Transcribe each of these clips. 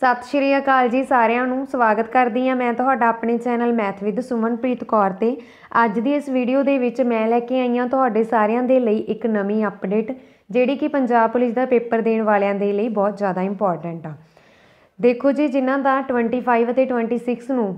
ਸਤਿ ਸ਼੍ਰੀ ਅਕਾਲ ਜੀ ਸਾਰਿਆਂ ਨੂੰ ਸਵਾਗਤ ਕਰਦੀ ਆ ਮੈਂ ਤੁਹਾਡਾ ਆਪਣੇ channel math with Sumanpreet Kaur ਤੇ ਅੱਜ ਦੀ ਇਸ ਵੀਡੀਓ ਦੇ ਵਿੱਚ ਮੈਂ ਲੈ ਕੇ ਆਈ ਆ ਤੁਹਾਡੇ ਸਾਰਿਆਂ ਦੇ ਲਈ ਇੱਕ ਨਵੀਂ ਅਪਡੇਟ ਜਿਹੜੀ ਕਿ ਪੰਜਾਬ ਪੁਲਿਸ ਦਾ ਪੇਪਰ ਦੇਣ ਵਾਲਿਆਂ ਦੇ ਲਈ ਬਹੁਤ ਜ਼ਿਆਦਾ ਇੰਪੋਰਟੈਂਟ ਆ ਦੇਖੋ ਜੀ ਜਿਨ੍ਹਾਂ ਦਾ 25 ਅਤੇ 26 ਨੂੰ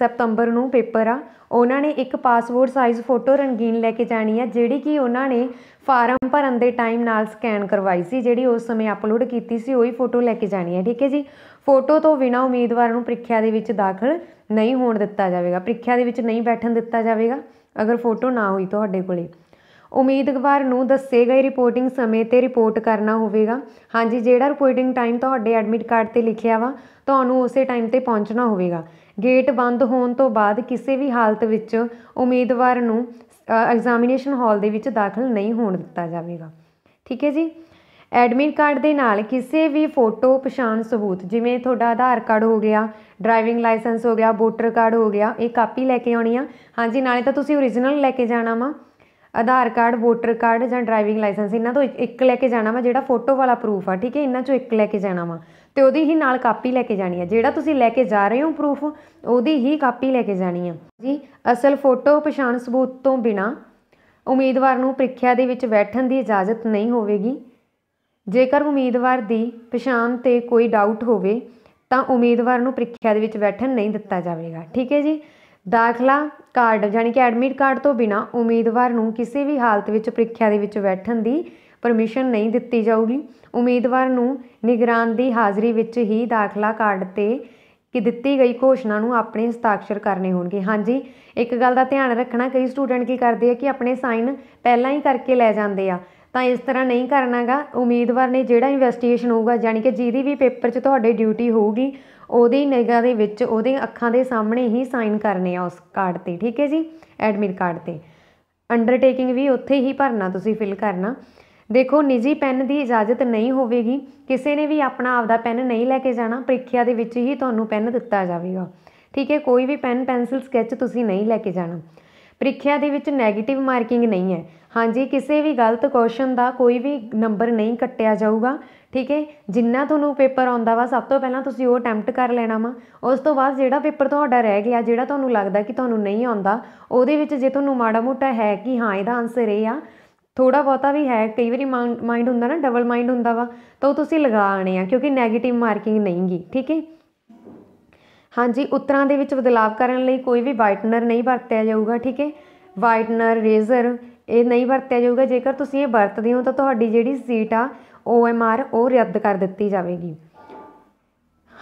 ਸਤੰਬਰ ਨੂੰ ਪੇਪਰ ਆ ਉਹਨਾਂ ਨੇ ਇੱਕ ਪਾਸਪੋਰਟ ਸਾਈਜ਼ ਫੋਟੋ ਰੰਗੀਨ ਲੈ ਕੇ ਜਾਣੀ ਆ ਜਿਹੜੀ ਕਿ ਉਹਨਾਂ ਨੇ ਫਾਰਮ ਭਰਨ ਦੇ ਟਾਈਮ ਨਾਲ ਸਕੈਨ ਕਰਵਾਈ ਸੀ ਜਿਹੜੀ ਉਸ ਸਮੇਂ ਅਪਲੋਡ ਕੀਤੀ ਸੀ ਉਹੀ ਫੋਟੋ ਲੈ ਕੇ ਜਾਣੀ ਹੈ ਠੀਕ ਹੈ ਜੀ ਫੋਟੋ ਤੋਂ ਬਿਨਾ ਉਮੀਦਵਾਰ ਨੂੰ ਪ੍ਰੀਖਿਆ ਦੇ ਵਿੱਚ ਦਾਖਲ ਨਹੀਂ ਹੋਣ ਦਿੱਤਾ ਜਾਵੇਗਾ ਪ੍ਰੀਖਿਆ ਦੇ ਵਿੱਚ ਨਹੀਂ ਬੈਠਣ ਦਿੱਤਾ ਜਾਵੇਗਾ ਅਗਰ ਫੋਟੋ ਨਾ ਹੋਈ ਤੁਹਾਡੇ ਕੋਲੇ ਉਮੀਦਵਾਰ ਨੂੰ ਦੱਸੇ ਗਏ ਰਿਪੋਰਟਿੰਗ ਸਮੇਂ ਤੇ ਰਿਪੋਰਟ ਕਰਨਾ ਹੋਵੇਗਾ ਹਾਂਜੀ ਜਿਹੜਾ ਰਿਪੋਰਟਿੰਗ ਟਾਈਮ ਤੁਹਾਡੇ ਐਡਮਿਟ ਕਾਰਡ ਤੇ ਲਿਖਿਆ ਵਾ ਤੁਹਾਨੂੰ ਉਸੇ ਟਾਈਮ ਤੇ ਪਹੁੰਚਣਾ ਹੋਵੇਗਾ ਗੇਟ ਬੰਦ ਹੋਣ ਤੋਂ ਬਾਅਦ ਕਿਸੇ ਵੀ ਹਾਲਤ ਵਿੱਚ ਉਮੀਦਵਾਰ ਨੂੰ ਐਗਜ਼ਾਮੀਨੇਸ਼ਨ ਹਾਲ ਦੇ ਵਿੱਚ ਦਾਖਲ ਨਹੀਂ ਹੋਣ ਦਿੱਤਾ ਜਾਵੇਗਾ ਠੀਕ ਹੈ ਜੀ ਐਡਮਿਟ ਕਾਰਡ ਦੇ ਨਾਲ ਕਿਸੇ ਵੀ ਫੋਟੋ ਪਛਾਣ ਸਬੂਤ ਜਿਵੇਂ ਤੁਹਾਡਾ ਆਧਾਰ ਕਾਰਡ ਹੋ ਗਿਆ ਡਰਾਈਵਿੰਗ ਲਾਇਸੈਂਸ ਹੋ ਗਿਆ ਵੋਟਰ ਕਾਰਡ ਹੋ ਗਿਆ ਇਹ ਕਾਪੀ ਲੈ ਕੇ ਆਉਣੀ ਆ ਹਾਂਜੀ ਨਾਲੇ ਤਾਂ ਤੁਸੀਂ origignal ਲੈ ਕੇ ਜਾਣਾ ਵਾ ਆਧਾਰ ਕਾਰਡ ਵੋਟਰ ਕਾਰਡ ਜਾਂ ਡਰਾਈਵਿੰਗ ਲਾਇਸੈਂਸ ਇਹਨਾਂ ਤੋਂ ਇੱਕ ਲੈ ਕੇ ਜਾਣਾ ਵਾ ਜਿਹੜਾ ਫੋਟੋ ਵਾਲਾ ਪ੍ਰੂਫ ਆ ਠੀਕ ਹੈ ਇਹਨਾਂ ਚੋਂ ਇੱਕ ਲੈ ਕੇ ਜਾਣਾ ਵਾ ਤੇ ਉਹਦੀ ਹੀ ਨਾਲ ਕਾਪੀ ਲੈ ਕੇ ਜਾਣੀ ਹੈ ਜਿਹੜਾ ਤੁਸੀਂ ਲੈ ਕੇ ਜਾ ਰਹੇ ਹੋ ਪ੍ਰੂਫ ਉਹਦੀ ਹੀ ਕਾਪੀ ਲੈ ਕੇ ਜਾਣੀ ਹੈ ਜੀ ਅਸਲ ਫੋਟੋ ਪਛਾਣ ਸਬੂਤ ਤੋਂ ਬਿਨਾ ਉਮੀਦਵਾਰ ਨੂੰ ਪ੍ਰੀਖਿਆ ਦੇ ਵਿੱਚ ਬੈਠਣ ਦੀ ਇਜਾਜ਼ਤ ਨਹੀਂ ਹੋਵੇਗੀ ਜੇਕਰ ਉਮੀਦਵਾਰ ਦੀ ਪਛਾਣ ਤੇ ਕੋਈ ਡਾਊਟ ਹੋਵੇ ਤਾਂ ਉਮੀਦਵਾਰ ਨੂੰ ਪ੍ਰੀਖਿਆ ਦੇ ਵਿੱਚ ਬੈਠਣ ਨਹੀਂ ਦਿੱਤਾ ਜਾਵੇਗਾ ਠੀਕ ਹੈ ਜੀ ਦਾਖਲਾ ਕਾਰਡ ਯਾਨੀ ਕਿ ਐਡਮਿਟ ਕਾਰਡ ਤੋਂ ਬਿਨਾ ਉਮੀਦਵਾਰ ਨੂੰ ਕਿਸੇ ਵੀ ਹਾਲਤ ਵਿੱਚ ਪ੍ਰੀਖਿਆ ਦੇ ਵਿੱਚ ਬੈਠਣ ਦੀ ਪਰਮਿਸ਼ਨ ਨਹੀਂ ਦਿੱਤੀ ਜਾਊਗੀ ਉਮੀਦਵਾਰ ਨੂੰ ਨਿਗਰਾਨ ਦੀ ਹਾਜ਼ਰੀ ਵਿੱਚ ਹੀ ਦਾਖਲਾ ਕਾਰਡ ਤੇ ਕਿ ਦਿੱਤੀ ਗਈ ਘੋਸ਼ਣਾ ਨੂੰ ਆਪਣੇ ਹਸਤਾਖਰ ਕਰਨੇ ਹੋਣਗੇ ਹਾਂਜੀ ਇੱਕ ਗੱਲ ਦਾ ਧਿਆਨ ਰੱਖਣਾ ਕਈ ਸਟੂਡੈਂਟ ਕੀ ਕਰਦੇ ਆ ਕਿ ਆਪਣੇ ਸਾਈਨ ਪਹਿਲਾਂ ਹੀ ਕਰਕੇ ਲੈ ਜਾਂਦੇ ਆ ਤਾਂ ਇਸ ਤਰ੍ਹਾਂ ਨਹੀਂ ਕਰਨਾਗਾ ਉਮੀਦਵਾਰ ਨੇ ਜਿਹੜਾ ਇਨਵੈਸਟੀਗੇਸ਼ਨ ਹੋਊਗਾ ਯਾਨੀ ਕਿ ਜਿਹਦੀ ਵੀ ਪੇਪਰ 'ਚ ਤੁਹਾਡੇ ਡਿਊਟੀ ਹੋਊਗੀ ਉਹਦੀ ਨਿਗਾਹ ਦੇ ਵਿੱਚ ਉਹਦੇ ਅੱਖਾਂ ਦੇ ਸਾਹਮਣੇ ਹੀ ਸਾਈਨ ਕਰਨੇ ਆ ਉਸ ਕਾਰਡ ਤੇ ਠੀਕ ਹੈ ਜੀ ਐਡਮਿਟ ਕਾਰਡ ਤੇ ਅੰਡਰਟੇਕਿੰਗ ਵੀ ਉੱਥੇ ਹੀ ਭਰਨਾ ਤੁਸੀਂ ਫਿਲ ਕਰਨਾ ਦੇਖੋ ਨਿੱਜੀ ਪੈਨ ਦੀ ਇਜਾਜ਼ਤ ਨਹੀਂ ਹੋਵੇਗੀ ਕਿਸੇ ਨੇ ਵੀ ਆਪਣਾ ਆਪਦਾ ਪੈਨ ਨਹੀਂ ਲੈ ਕੇ ਜਾਣਾ ਪ੍ਰੀਖਿਆ ਦੇ ਵਿੱਚ ਹੀ ਤੁਹਾਨੂੰ ਪੈਨ ਦਿੱਤਾ ਜਾਵੇਗਾ ਠੀਕ ਹੈ ਕੋਈ ਵੀ ਪੈਨ ਪੈਨਸਲ ਸਕੈਚ ਤੁਸੀਂ ਨਹੀਂ ਲੈ ਕੇ ਜਾਣਾ ਪ੍ਰੀਖਿਆ ਦੇ ਵਿੱਚ 네ਗੇਟਿਵ ਮਾਰਕਿੰਗ ਨਹੀਂ ਹੈ ਹਾਂਜੀ ਕਿਸੇ ਵੀ ਗਲਤ ਕੁਐਸਚਨ ਦਾ ਕੋਈ ਵੀ ਨੰਬਰ ਨਹੀਂ ਕੱਟਿਆ ਜਾਊਗਾ ਠੀਕ ਹੈ ਜਿੰਨਾ ਤੁਹਾਨੂੰ ਪੇਪਰ ਆਉਂਦਾ ਵਾ ਸਭ ਤੋਂ ਪਹਿਲਾਂ ਤੁਸੀਂ ਉਹ ਅਟੈਂਪਟ ਕਰ ਲੈਣਾ ਵਾ ਉਸ ਤੋਂ ਬਾਅਦ ਜਿਹੜਾ ਪੇਪਰ ਤੁਹਾਡਾ ਰਹਿ ਗਿਆ ਜਿਹੜਾ ਤੁਹਾਨੂੰ ਲੱਗਦਾ ਕਿ ਤੁਹਾਨੂੰ ਨਹੀਂ ਆਉਂਦਾ ਉਹਦੇ ਵਿੱਚ ਜੇ ਤੁਹਾਨੂੰ ਮਾੜਾ ਮੋਟਾ ਹੈ ਕਿ ਹਾਂ ਇਹਦਾ ਆਨਸਰ ਇਹ ਆ ਥੋੜਾ ਬਹੁਤਾ ਵੀ ਹੈ ਕਈ ਵਾਰੀ ਮਾਈਂਡ ਹੁੰਦਾ ਨਾ ਡਬਲ ਮਾਈਂਡ ਹੁੰਦਾ ਵਾ ਤਾਂ ਉਹ ਤੁਸੀਂ ਲਗਾ ਆਣੇ ਆ ਕਿਉਂਕਿ 네ਗੇਟਿਵ ਮਾਰਕਿੰਗ ਨਹੀਂਗੀ ਠੀਕ ਹੈ ਹਾਂਜੀ ਉਤਰਾਂ ਦੇ ਵਿੱਚ ਬਦਲਾਵ ਕਰਨ ਲਈ ਕੋਈ ਵੀ ਵਾਈਟਨਰ ਨਹੀਂ ਵਰਤਿਆ ਜਾਊਗਾ ਠੀਕ ਹੈ ਵਾਈਟਨਰ ਰੇਜ਼ਰ ਇਹ ਨਹੀਂ ਵਰਤਿਆ ਜਾਊਗਾ ਜੇਕਰ ਤੁਸੀਂ ਇਹ ਵਰਤਦੇ ਹੋ ਤਾਂ ਤੁਹਾਡੀ ਜਿਹੜੀ ਸੀਟ ਆ ਓਐਮਆਰ ਉਹ ਰੱਦ ਕਰ ਦਿੱਤੀ ਜਾਵੇਗੀ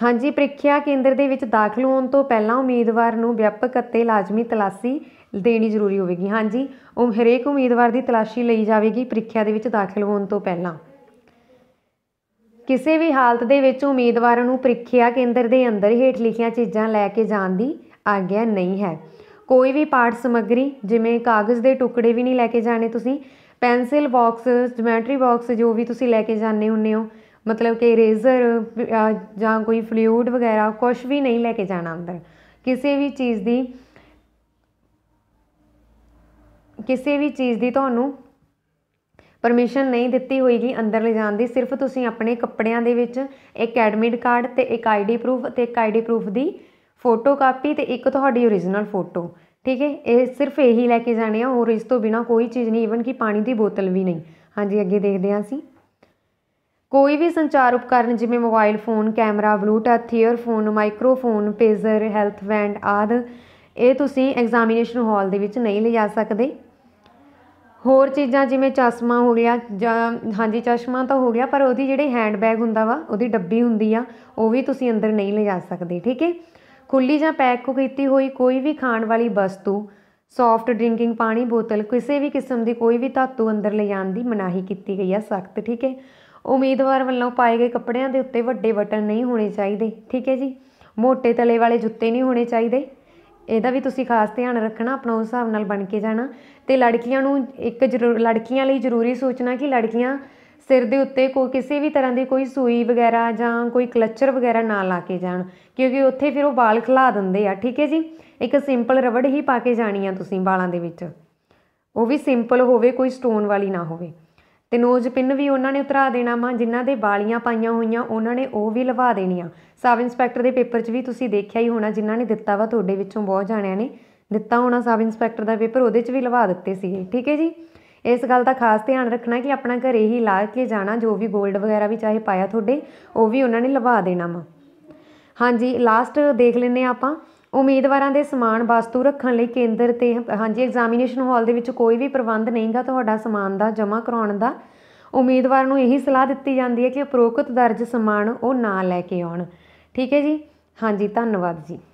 ਹਾਂਜੀ ਪ੍ਰੀਖਿਆ ਕੇਂਦਰ ਦੇ ਵਿੱਚ ਦਾਖਲ ਹੋਣ ਤੋਂ ਪਹਿਲਾਂ ਉਮੀਦਵਾਰ ਨੂੰ ਵਿਆਪਕ ਅਤੇ ਲਾਜ਼ਮੀ ਤਲਾਸੀ ਦੇਣੀ ਜ਼ਰੂਰੀ ਹੋਵੇਗੀ ਹਾਂਜੀ ਉਹ ਹਰੇਕ ਉਮੀਦਵਾਰ ਦੀ ਤਲਾਸ਼ੀ ਲਈ ਜਾਵੇਗੀ ਪ੍ਰੀਖਿਆ ਦੇ ਵਿੱਚ ਦਾਖਲ ਹੋਣ ਤੋਂ ਪਹਿਲਾਂ ਕਿਸੇ ਵੀ ਹਾਲਤ ਦੇ ਵਿੱਚ ਉਮੀਦਵਾਰ ਨੂੰ ਪ੍ਰੀਖਿਆ ਕੇਂਦਰ ਦੇ ਅੰਦਰ ਹੇਠ ਲਿਖੀਆਂ ਚੀਜ਼ਾਂ ਲੈ ਕੇ ਜਾਣ ਦੀ ਆਗਿਆ ਨਹੀਂ ਹੈ ਕੋਈ ਵੀ ਪਾਠ ਸਮੱਗਰੀ ਜਿਵੇਂ ਕਾਗਜ਼ ਦੇ ਟੁਕੜੇ ਵੀ ਨਹੀਂ ਲੈ ਕੇ ਜਾਣੇ ਤੁਸੀਂ ਪੈਨਸਿਲ ਬਾਕਸ ਜਿਓਮੈਟਰੀ ਬਾਕਸ ਜੋ ਵੀ ਤੁਸੀਂ ਲੈ ਕੇ ਜਾਣੇ ਹੁੰਨੇ ਹੋ ਮਤਲਬ ਕਿ ਰੇਜ਼ਰ ਜਾਂ ਕੋਈ ਫਲੂਇਡ ਵਗੈਰਾ ਕੁਝ ਵੀ ਨਹੀਂ ਲੈ ਕੇ ਜਾਣਾ ਅੰਦਰ ਕਿਸੇ ਵੀ ਚੀਜ਼ ਦੀ ਕਿਸੇ ਵੀ ਚੀਜ਼ ਦੀ ਤੁਹਾਨੂੰ ਪਰਮਿਸ਼ਨ ਨਹੀਂ ਦਿੱਤੀ ਹੋएगी ਅੰਦਰ ਲੈ ਜਾਣ ਦੀ ਸਿਰਫ ਤੁਸੀਂ ਆਪਣੇ ਕੱਪੜਿਆਂ ਦੇ ਵਿੱਚ ਇੱਕ ਐਡਮਿਟ ਕਾਰਡ ਤੇ ਇੱਕ ਆਈਡੀ ਪ੍ਰੂਫ ਤੇ ਇੱਕ ਆਈਡੀ ਪ੍ਰੂਫ ਦੀ ਫੋਟੋ ਕਾਪੀ ਤੇ ਇੱਕ ਤੁਹਾਡੀ origignal ਫੋਟੋ ਠੀਕ ਹੈ ਇਹ ਸਿਰਫ ਇਹੀ ਲੈ ਕੇ ਜਾਣੇ ਆ ਹੋਰ ਇਸ ਤੋਂ ਬਿਨਾ ਕੋਈ ਚੀਜ਼ ਨਹੀਂ ਈਵਨ ਕਿ ਪਾਣੀ ਦੀ ਬੋਤਲ ਵੀ ਨਹੀਂ ਹਾਂਜੀ ਅੱਗੇ ਦੇਖਦੇ ਹਾਂ ਅਸੀਂ ਕੋਈ ਵੀ ਸੰਚਾਰ ਉਪਕਰਨ ਜਿਵੇਂ mobile phone camera bluetooth earphone microphone pager health band ਆਦ ਇਹ ਤੁਸੀਂ ਐਗਜ਼ਾਮੀਨੇਸ਼ਨ ਹਾਲ ਦੇ ਵਿੱਚ ਨਹੀਂ ਲਿਜਾ ਸਕਦੇ ਹੋਰ ਚੀਜ਼ਾਂ ਜਿਵੇਂ ਚਸ਼ਮਾ ਹੋ ਗਿਆ ਜਾਂ ਹਾਂਜੀ ਚਸ਼ਮਾ ਤਾਂ ਹੋ ਗਿਆ ਪਰ ਉਹਦੀ ਜਿਹੜੇ ਹੈਂਡ ਬੈਗ ਹੁੰਦਾ ਵਾ ਉਹਦੀ ਡੱਬੀ ਹੁੰਦੀ ਆ ਉਹ ਵੀ ਤੁਸੀਂ ਅੰਦਰ ਨਹੀਂ ਲਿਜਾ ਸਕਦੇ ਠੀਕ ਹੈ ਖੁੱਲੀ ਜਾਂ ਪੈਕ ਕੀਤੀ ਹੋਈ ਕੋਈ ਵੀ ਖਾਣ ਵਾਲੀ ਵਸਤੂ ਸੌਫਟ ਡਰਿੰਕਿੰਗ ਪਾਣੀ ਬੋਤਲ ਕਿਸੇ ਵੀ ਕਿਸਮ ਦੀ ਕੋਈ ਵੀ ਧਾਤੂ ਅੰਦਰ ਲਿਜਾਣ ਦੀ ਮਨਾਹੀ ਕੀਤੀ ਗਈ ਆ ਸਖਤ ਠੀਕ ਹੈ ਉਮੀਦਵਾਰ ਵੱਲੋਂ ਪਾਏ ਗਏ ਕੱਪੜਿਆਂ ਦੇ ਉੱਤੇ ਵੱਡੇ ਬਟਨ ਨਹੀਂ ਹੋਣੇ ਚਾਹੀਦੇ ਠੀਕ ਹੈ ਜੀ ਮੋਟੇ ਤਲੇ ਵਾਲੇ ਜੁੱਤੇ ਨਹੀਂ ਹੋਣੇ ਚਾਹੀਦੇ ਇਹਦਾ ਵੀ ਤੁਸੀਂ ਖਾਸ ਧਿਆਨ ਰੱਖਣਾ ਆਪਣਾ ਉਸ ਹਿਸਾਬ ਨਾਲ ਬਣ ਕੇ ਜਾਣਾ ਤੇ ਲੜਕੀਆਂ ਨੂੰ ਇੱਕ ਜ਼ਰੂਰ ਲੜਕੀਆਂ ਲਈ ਜ਼ਰੂਰੀ ਸੋਚਣਾ ਕਿ ਲੜਕੀਆਂ ਸਿਰ ਦੇ ਉੱਤੇ ਕੋਈ ਕਿਸੇ ਵੀ ਤਰ੍ਹਾਂ ਦੀ ਕੋਈ ਸੂਈ ਵਗੈਰਾ ਜਾਂ ਕੋਈ ਕਲਚਰ ਵਗੈਰਾ ਨਾ ਲਾ ਕੇ ਜਾਣ ਕਿਉਂਕਿ ਉੱਥੇ ਫਿਰ ਉਹ ਵਾਲ ਖਲਾ ਦਿੰਦੇ ਆ ਠੀਕ ਹੈ ਜੀ ਇੱਕ ਸਿੰਪਲ ਰਬੜ ਹੀ ਪਾ ਕੇ ਜਾਣੀ ਆ ਤੁਸੀਂ ਵਾਲਾਂ ਦੇ ਵਿੱਚ ਉਹ ਵੀ ਸਿੰਪਲ ਹੋਵੇ ਕੋਈ ਸਟੋਨ ਵਾਲੀ ਨਾ ਹੋਵੇ ਤੇ ਨੋਜ਼ ਪਿੰਨ ਵੀ ਉਹਨਾਂ ਨੇ ਉਤਰਾ ਦੇਣਾ ਵਾ ਜਿਨ੍ਹਾਂ ਦੇ ਬਾਲੀਆਂ ਪਾਈਆਂ ਹੋਈਆਂ ਉਹਨਾਂ ਨੇ ਉਹ ਵੀ ਲਵਾ ਦੇਣੀਆਂ ਸਬ ਇੰਸਪੈਕਟਰ ਦੇ ਪੇਪਰ 'ਚ ਵੀ ਤੁਸੀਂ ਦੇਖਿਆ ਹੀ ਹੋਣਾ ਜਿਨ੍ਹਾਂ ਨੇ ਦਿੱਤਾ ਵਾ ਤੁਹਾਡੇ ਵਿੱਚੋਂ ਬਹੁਤ ਜਾਣਿਆਂ ਨੇ ਦਿੱਤਾ ਹੋਣਾ ਸਬ ਇੰਸਪੈਕਟਰ ਦਾ ਪੇਪਰ ਉਹਦੇ 'ਚ ਵੀ ਲਵਾ ਦਿੱਤੇ ਸੀ ਠੀਕ ਹੈ ਜੀ ਇਸ ਗੱਲ ਦਾ ਖਾਸ ਧਿਆਨ ਰੱਖਣਾ ਕਿ ਆਪਣਾ ਘਰੇ ਹੀ ਲਾ ਕੇ ਜਾਣਾ ਜੋ ਵੀ 골ਡ ਵਗੈਰਾ ਵੀ ਚਾਹੇ ਪਾਇਆ ਤੁਹਾਡੇ ਉਹ ਵੀ ਉਹਨਾਂ ਨੇ ਲਵਾ ਦੇਣਾ ਵਾ ਹਾਂਜੀ ਲਾਸਟ ਦੇਖ ਲੈਨੇ ਆਪਾਂ ਉਮੀਦਵਾਰਾਂ ਦੇ ਸਮਾਨ ਵਸਤੂ ਰੱਖਣ ਲਈ ਕੇਂਦਰ ਤੇ ਹਾਂਜੀ ਐਗਜ਼ਾਮੀਨੇਸ਼ਨ ਹਾਲ ਦੇ ਵਿੱਚ ਕੋਈ ਵੀ ਪ੍ਰਬੰਧ ਨਹੀਂਗਾ ਤੁਹਾਡਾ ਸਮਾਨ ਦਾ ਜਮ੍ਹਾਂ ਕਰਾਉਣ ਦਾ ਉਮੀਦਵਾਰ ਨੂੰ ਇਹੀ ਸਲਾਹ ਦਿੱਤੀ ਜਾਂਦੀ ਹੈ ਕਿ ਉਪਰੋਕਤ ਦਰਜ ਸਮਾਨ ਉਹ ਨਾ ਲੈ ਕੇ ਆਉਣ ਠੀਕ ਹੈ ਜੀ ਹਾਂਜੀ ਧੰਨਵਾਦ ਜੀ